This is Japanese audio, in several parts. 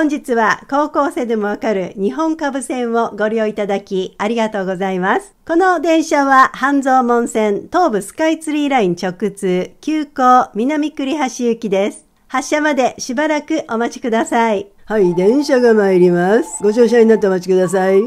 本日は高校生でもわかる日本株線をご利用いただきありがとうございます。この電車は半蔵門線東武スカイツリーライン直通急行南栗橋行きです。発車までしばらくお待ちください。はい、電車が参ります。ご乗車になってお待ちください。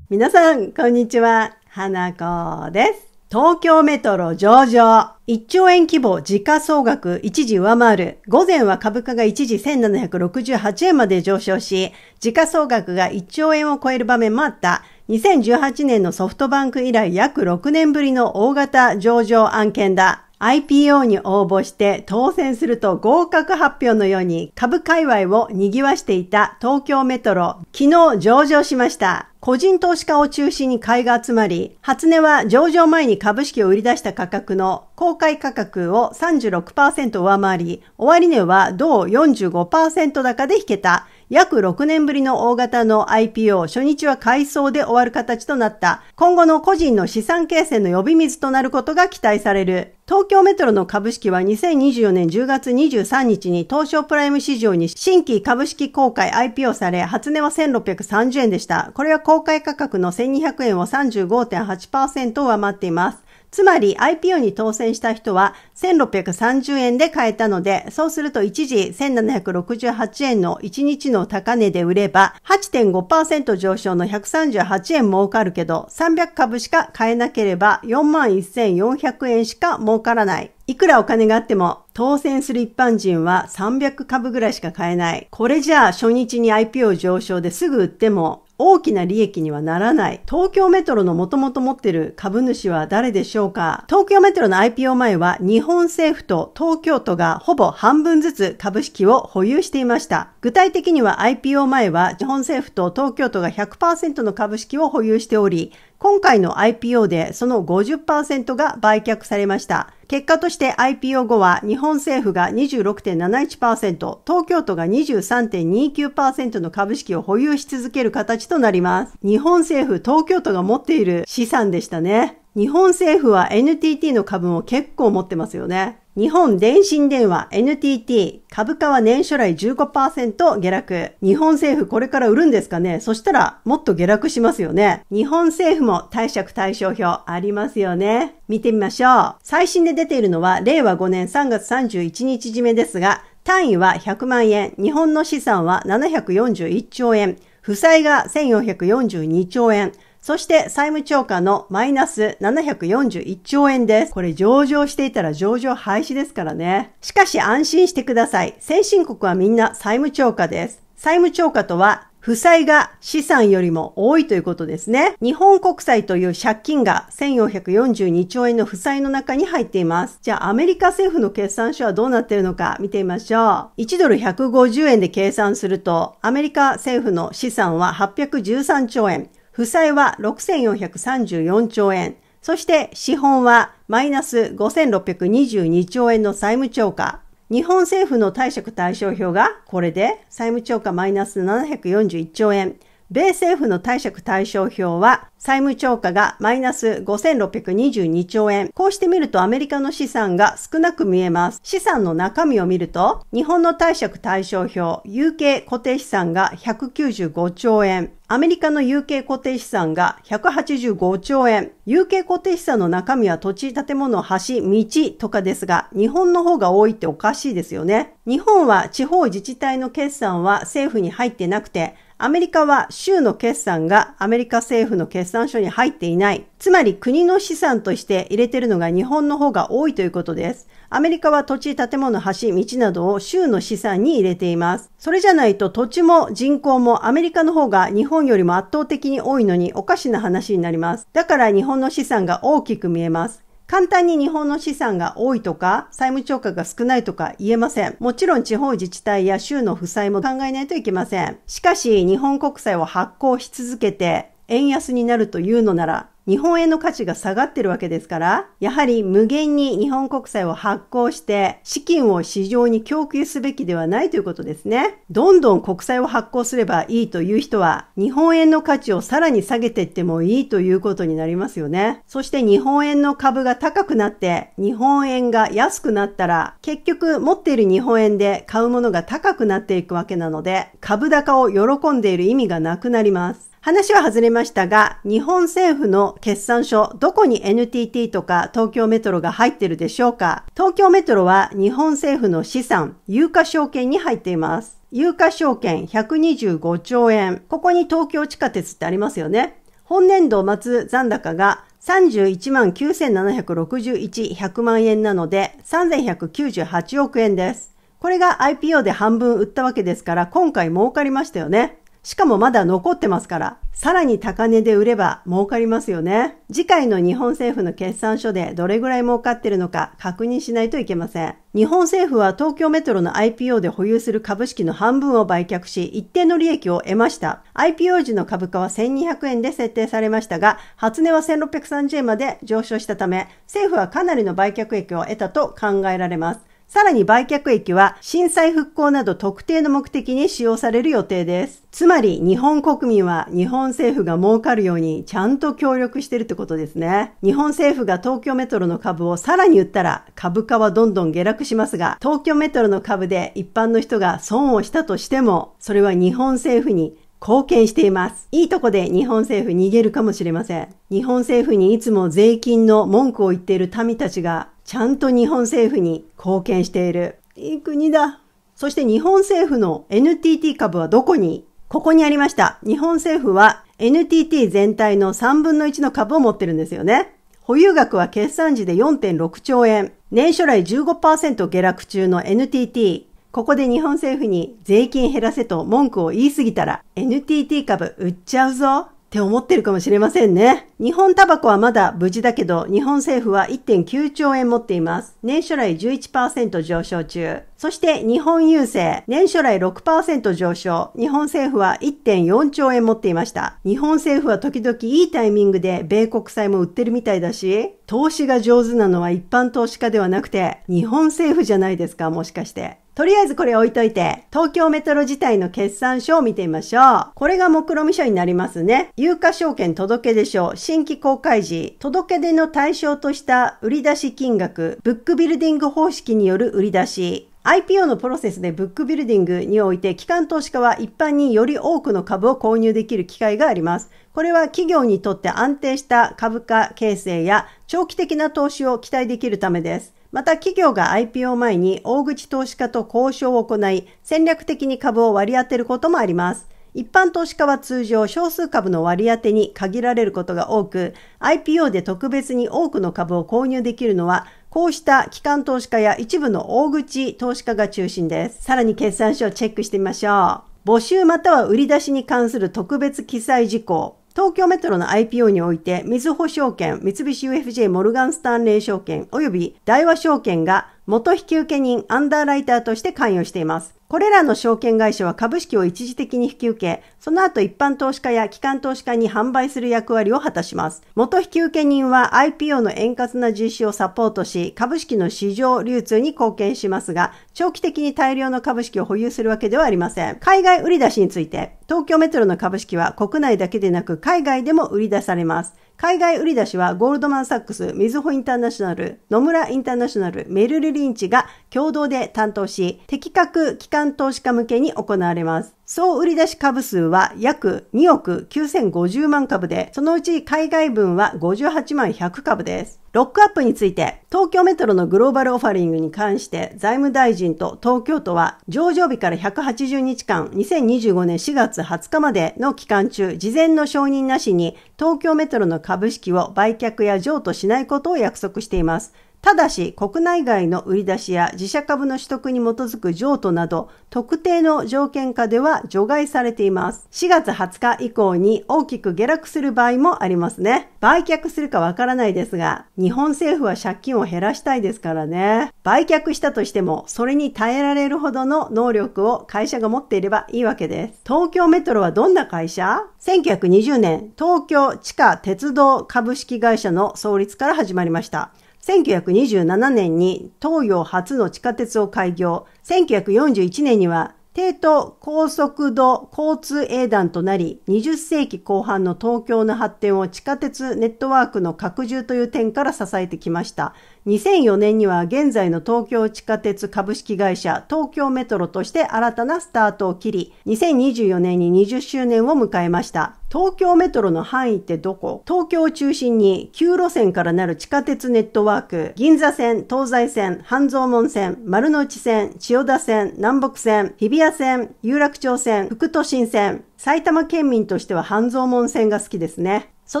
皆さん、こんにちは。花子です。東京メトロ上場。1兆円規模時価総額一時上回る。午前は株価が一時1768円まで上昇し、時価総額が1兆円を超える場面もあった。2018年のソフトバンク以来約6年ぶりの大型上場案件だ。IPO に応募して当選すると合格発表のように株界隈を賑わしていた東京メトロ、昨日上場しました。個人投資家を中心に買いが集まり、初値は上場前に株式を売り出した価格の公開価格を36%上回り、終値は同45%高で引けた約6年ぶりの大型の IPO 初日は改装で終わる形となった。今後の個人の資産形成の呼び水となることが期待される。東京メトロの株式は2024年10月23日に東証プライム市場に新規株式公開 IPO され、初値は1630円でした。これは公開価格の1200円を35.8%上回っています。つまり IPO に当選した人は1630円で買えたので、そうすると一時1768円の1日の高値で売れば8.5%上昇の138円儲かるけど、300株しか買えなければ41,400円しか儲からない。いくらお金があっても、当選する一般人は300株ぐらいしか買えない。これじゃあ初日に IPO 上昇ですぐ売っても、大きな利益にはならない。東京メトロの元々持ってる株主は誰でしょうか東京メトロの IPO 前は日本政府と東京都がほぼ半分ずつ株式を保有していました。具体的には IPO 前は日本政府と東京都が100%の株式を保有しており、今回の IPO でその50%が売却されました。結果として IPO 後は日本政府が26.71%、東京都が23.29%の株式を保有し続ける形となります。日本政府、東京都が持っている資産でしたね。日本政府は NTT の株も結構持ってますよね。日本電信電話 NTT 株価は年初来15%下落。日本政府これから売るんですかねそしたらもっと下落しますよね。日本政府も対借対象表ありますよね。見てみましょう。最新で出ているのは令和5年3月31日締めですが、単位は100万円、日本の資産は741兆円、負債が1442兆円、そして債務超過のマイナス741兆円です。これ上場していたら上場廃止ですからね。しかし安心してください。先進国はみんな債務超過です。債務超過とは負債が資産よりも多いということですね。日本国債という借金が1442兆円の負債の中に入っています。じゃあアメリカ政府の決算書はどうなっているのか見てみましょう。1ドル150円で計算すると、アメリカ政府の資産は813兆円。負債は6434兆円、そして資本はマイナス5622兆円の債務超過。日本政府の貸借対照表がこれで債務超過マイナス741兆円。米政府の貸借対照表は、債務超過がマイナス5622兆円。こうして見るとアメリカの資産が少なく見えます。資産の中身を見ると、日本の貸借対照表、有形固定資産が195兆円。アメリカの有形固定資産が185兆円。有形固定資産の中身は土地、建物、橋、道とかですが、日本の方が多いっておかしいですよね。日本は地方自治体の決算は政府に入ってなくて、アメリカは州の決算がアメリカ政府の決算書に入っていない。つまり国の資産として入れてるのが日本の方が多いということです。アメリカは土地、建物、橋、道などを州の資産に入れています。それじゃないと土地も人口もアメリカの方が日本よりも圧倒的に多いのにおかしな話になります。だから日本の資産が大きく見えます。簡単に日本の資産が多いとか、債務超過が少ないとか言えません。もちろん地方自治体や州の負債も考えないといけません。しかし、日本国債を発行し続けて、円安になるというのなら、日本円の価値が下がってるわけですから、やはり無限に日本国債を発行して、資金を市場に供給すべきではないということですね。どんどん国債を発行すればいいという人は、日本円の価値をさらに下げていってもいいということになりますよね。そして日本円の株が高くなって、日本円が安くなったら、結局持っている日本円で買うものが高くなっていくわけなので、株高を喜んでいる意味がなくなります。話は外れましたが、日本政府の決算書、どこに NTT とか東京メトロが入ってるでしょうか東京メトロは日本政府の資産、有価証券に入っています。有価証券125兆円。ここに東京地下鉄ってありますよね。本年度末残高が31万9761、100万円なので3198億円です。これが IPO で半分売ったわけですから、今回儲かりましたよね。しかもまだ残ってますから、さらに高値で売れば儲かりますよね。次回の日本政府の決算書でどれぐらい儲かってるのか確認しないといけません。日本政府は東京メトロの IPO で保有する株式の半分を売却し、一定の利益を得ました。IPO 時の株価は1200円で設定されましたが、初値は1630円まで上昇したため、政府はかなりの売却益を得たと考えられます。さらに売却益は震災復興など特定の目的に使用される予定です。つまり日本国民は日本政府が儲かるようにちゃんと協力してるってことですね。日本政府が東京メトロの株をさらに売ったら株価はどんどん下落しますが、東京メトロの株で一般の人が損をしたとしても、それは日本政府に貢献しています。いいとこで日本政府逃げるかもしれません。日本政府にいつも税金の文句を言っている民たちが、ちゃんと日本政府に貢献している。いい国だ。そして日本政府の NTT 株はどこにここにありました。日本政府は NTT 全体の3分の1の株を持ってるんですよね。保有額は決算時で4.6兆円。年初来15%下落中の NTT。ここで日本政府に税金減らせと文句を言いすぎたら NTT 株売っちゃうぞって思ってるかもしれませんね。日本タバコはまだ無事だけど、日本政府は1.9兆円持っています。年初来11%上昇中。そして日本郵政、年初来6%上昇。日本政府は1.4兆円持っていました。日本政府は時々いいタイミングで米国債も売ってるみたいだし、投資が上手なのは一般投資家ではなくて、日本政府じゃないですか、もしかして。とりあえずこれ置いといて、東京メトロ自体の決算書を見てみましょう。これが目論見書になりますね。有価証券届出書、新規公開時、届出の対象とした売り出し金額、ブックビルディング方式による売り出、し、IPO のプロセスでブックビルディングにおいて、機関投資家は一般により多くの株を購入できる機会があります。これは企業にとって安定した株価形成や長期的な投資を期待できるためです。また企業が IPO 前に大口投資家と交渉を行い、戦略的に株を割り当てることもあります。一般投資家は通常少数株の割り当てに限られることが多く、IPO で特別に多くの株を購入できるのは、こうした機関投資家や一部の大口投資家が中心です。さらに決算書をチェックしてみましょう。募集または売り出しに関する特別記載事項。東京メトロの IPO において、みずほ証券、三菱 UFJ モルガンスタンレー証券、及び大和証券が元引受人アンダーライターとして関与しています。これらの証券会社は株式を一時的に引き受け、その後一般投資家や機関投資家に販売する役割を果たします。元引受人は IPO の円滑な実施をサポートし、株式の市場流通に貢献しますが、長期的に大量の株式を保有するわけではありません。海外売り出しについて、東京メトロの株式は国内だけでなく海外でも売り出されます。海外売り出しはゴールドマンサックス、みずほインターナショナル、野村インターナショナル、メルルリンチが共同で担当し、的確機関投資家向けに行われます。総売り出し株数は約2億9050万株で、そのうち海外分は58万100株です。ロックアップについて、東京メトロのグローバルオファリングに関して、財務大臣と東京都は、上場日から180日間、2025年4月20日までの期間中、事前の承認なしに、東京メトロの株式を売却や譲渡しないことを約束しています。ただし、国内外の売り出しや自社株の取得に基づく譲渡など、特定の条件下では除外されています。4月20日以降に大きく下落する場合もありますね。売却するかわからないですが、日本政府は借金を減らしたいですからね。売却したとしても、それに耐えられるほどの能力を会社が持っていればいいわけです。東京メトロはどんな会社 ?1920 年、東京地下鉄道株式会社の創立から始まりました。1927年に東洋初の地下鉄を開業、1941年には帝都高速度交通営団となり、20世紀後半の東京の発展を地下鉄ネットワークの拡充という点から支えてきました。2004年には現在の東京地下鉄株式会社東京メトロとして新たなスタートを切り、2024年に20周年を迎えました。東京メトロの範囲ってどこ東京を中心に9路線からなる地下鉄ネットワーク、銀座線、東西線、半蔵門線、丸の内線、千代田線、南北線、日比谷線、有楽町線、副都心線、埼玉県民としては半蔵門線が好きですね。そ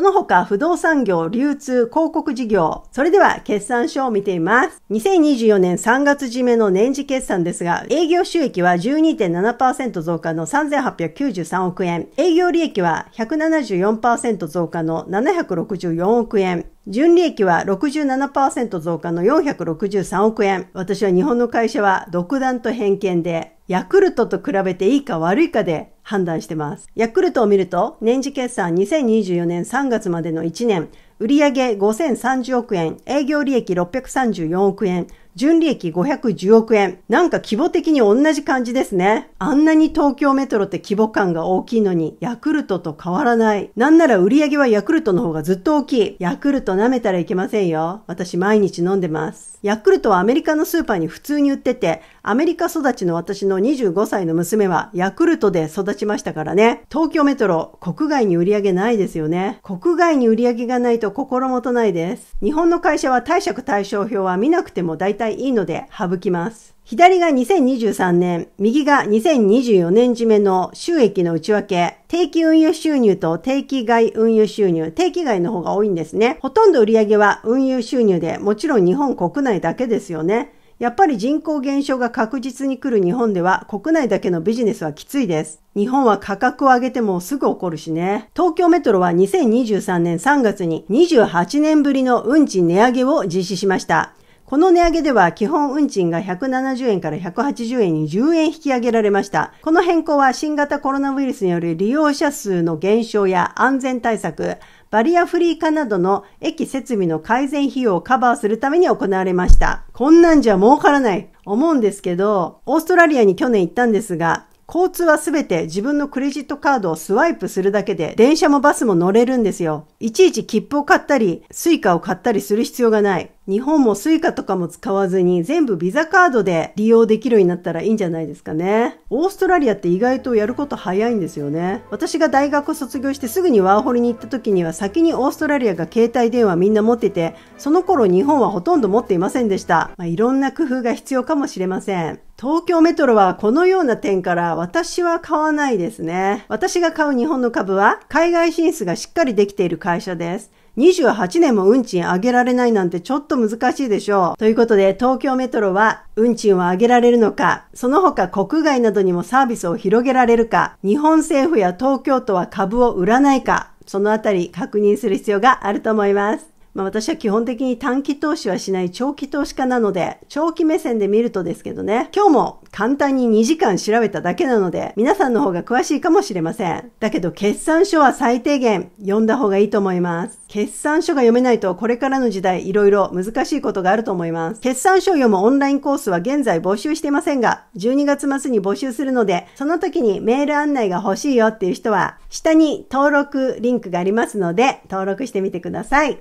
の他、不動産業、流通、広告事業。それでは、決算書を見てみます。2024年3月締めの年次決算ですが、営業収益は12.7%増加の3893億円。営業利益は174%増加の764億円。純利益は67%増加の463億円。私は日本の会社は独断と偏見で、ヤクルトと比べていいか悪いかで判断してます。ヤクルトを見ると、年次決算2024年3月までの1年、売上5030億円、営業利益634億円、純利益510億円。なんか規模的に同じ感じですね。あんなに東京メトロって規模感が大きいのに、ヤクルトと変わらない。なんなら売り上げはヤクルトの方がずっと大きい。ヤクルト舐めたらいけませんよ。私毎日飲んでます。ヤクルトはアメリカのスーパーに普通に売ってて、アメリカ育ちの私の25歳の娘はヤクルトで育ちましたからね。東京メトロ、国外に売り上げないですよね。国外に売り上げがないと心もとないです。日本の会社は貸借対象表は見なくても大体体いいので省きます。左が2023年、右が2024年締めの収益の内訳、定期運輸収入と定期外運輸収入、定期外の方が多いんですね。ほとんど売上は運輸収入で、もちろん日本国内だけですよね。やっぱり人口減少が確実に来る日本では国内だけのビジネスはきついです。日本は価格を上げてもすぐ起こるしね。東京メトロは2023年3月に28年ぶりの運賃値上げを実施しました。この値上げでは基本運賃が170円から180円に10円引き上げられました。この変更は新型コロナウイルスによる利用者数の減少や安全対策、バリアフリー化などの駅設備の改善費用をカバーするために行われました。こんなんじゃ儲からない。思うんですけど、オーストラリアに去年行ったんですが、交通はすべて自分のクレジットカードをスワイプするだけで電車もバスも乗れるんですよ。いちいち切符を買ったり、スイカを買ったりする必要がない。日本もスイカとかも使わずに全部ビザカードで利用できるようになったらいいんじゃないですかね。オーストラリアって意外とやること早いんですよね。私が大学卒業してすぐにワーホリに行った時には先にオーストラリアが携帯電話みんな持ってて、その頃日本はほとんど持っていませんでした。まあ、いろんな工夫が必要かもしれません。東京メトロはこのような点から私は買わないですね。私が買う日本の株は海外進出がしっかりできている会社です。28年も運賃上げられないなんてちょっとと難しいでしょう。ということで、東京メトロは運賃を上げられるのか、その他国外などにもサービスを広げられるか、日本政府や東京都は株を売らないか、そのあたり確認する必要があると思います。まあ、私は基本的に短期投資はしない長期投資家なので、長期目線で見るとですけどね、今日も簡単に2時間調べただけなので、皆さんの方が詳しいかもしれません。だけど決算書は最低限読んだ方がいいと思います。決算書が読めないとこれからの時代いろいろ難しいことがあると思います。決算書を読むオンラインコースは現在募集していませんが、12月末に募集するので、その時にメール案内が欲しいよっていう人は、下に登録リンクがありますので、登録してみてください。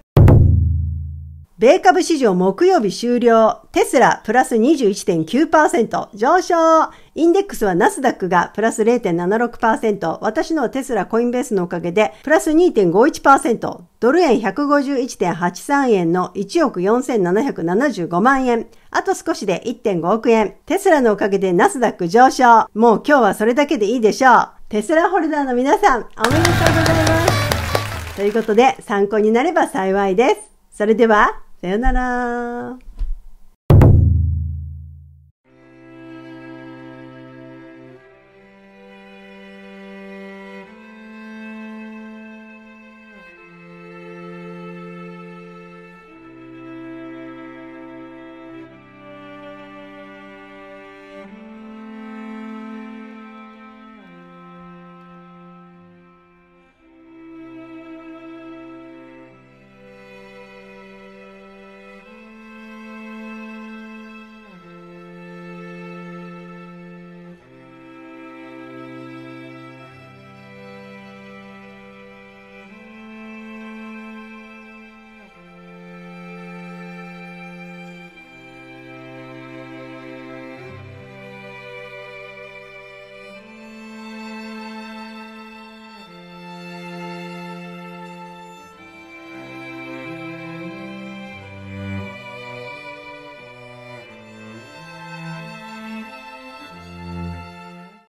米株市場木曜日終了。テスラプラス21.9%上昇。インデックスはナスダックがプラス0.76%。私のテスラコインベースのおかげでプラス2.51%。ドル円151.83円の1億4775万円。あと少しで1.5億円。テスラのおかげでナスダック上昇。もう今日はそれだけでいいでしょう。テスラホルダーの皆さん、おめでとうございます。ということで参考になれば幸いです。それでは、さよなら。